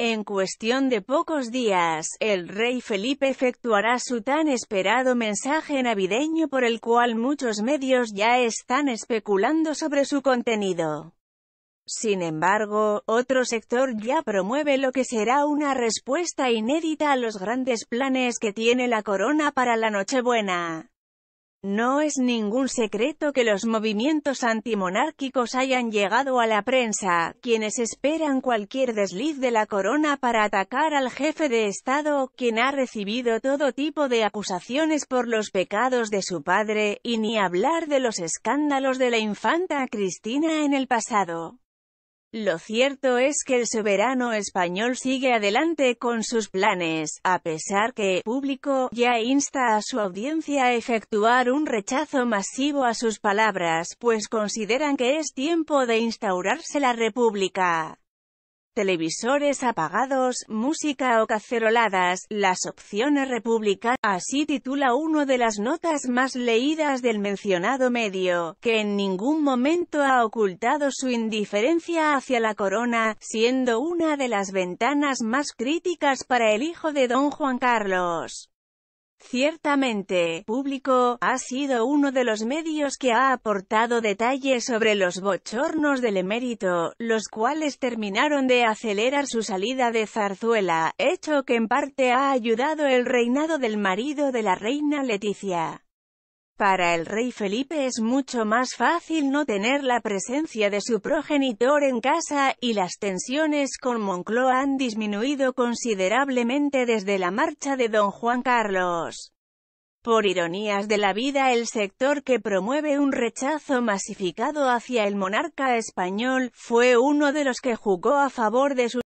En cuestión de pocos días, el rey Felipe efectuará su tan esperado mensaje navideño por el cual muchos medios ya están especulando sobre su contenido. Sin embargo, otro sector ya promueve lo que será una respuesta inédita a los grandes planes que tiene la corona para la Nochebuena. No es ningún secreto que los movimientos antimonárquicos hayan llegado a la prensa, quienes esperan cualquier desliz de la corona para atacar al jefe de Estado, quien ha recibido todo tipo de acusaciones por los pecados de su padre, y ni hablar de los escándalos de la infanta Cristina en el pasado. Lo cierto es que el soberano español sigue adelante con sus planes, a pesar que, público, ya insta a su audiencia a efectuar un rechazo masivo a sus palabras, pues consideran que es tiempo de instaurarse la república televisores apagados, música o caceroladas, las opciones republicanas, así titula uno de las notas más leídas del mencionado medio, que en ningún momento ha ocultado su indiferencia hacia la corona, siendo una de las ventanas más críticas para el hijo de don Juan Carlos. Ciertamente, Público, ha sido uno de los medios que ha aportado detalles sobre los bochornos del emérito, los cuales terminaron de acelerar su salida de Zarzuela, hecho que en parte ha ayudado el reinado del marido de la reina Leticia. Para el rey Felipe es mucho más fácil no tener la presencia de su progenitor en casa, y las tensiones con Moncloa han disminuido considerablemente desde la marcha de don Juan Carlos. Por ironías de la vida el sector que promueve un rechazo masificado hacia el monarca español, fue uno de los que jugó a favor de su